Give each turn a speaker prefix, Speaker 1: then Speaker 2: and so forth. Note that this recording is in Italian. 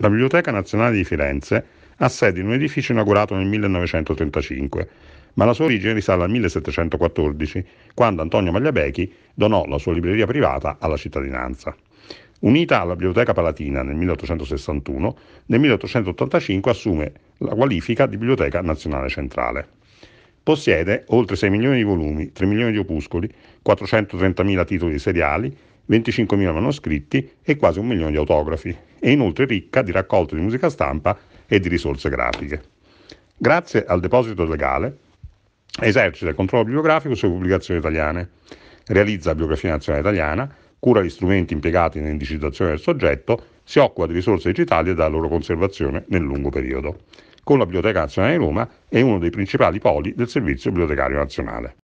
Speaker 1: La Biblioteca Nazionale di Firenze ha sede in un edificio inaugurato nel 1935, ma la sua origine risale al 1714, quando Antonio Magliabechi donò la sua libreria privata alla cittadinanza. Unita alla Biblioteca Palatina nel 1861, nel 1885 assume la qualifica di Biblioteca Nazionale Centrale. Possiede oltre 6 milioni di volumi, 3 milioni di opuscoli, 430.000 titoli seriali 25.000 manoscritti e quasi un milione di autografi, e inoltre ricca di raccolte di musica stampa e di risorse grafiche. Grazie al deposito legale esercita il controllo bibliografico sulle pubblicazioni italiane, realizza la biografia nazionale italiana, cura gli strumenti impiegati nell'indicizzazione del soggetto, si occupa di risorse digitali e della loro conservazione nel lungo periodo. Con la Biblioteca Nazionale di Roma è uno dei principali poli del Servizio Bibliotecario Nazionale.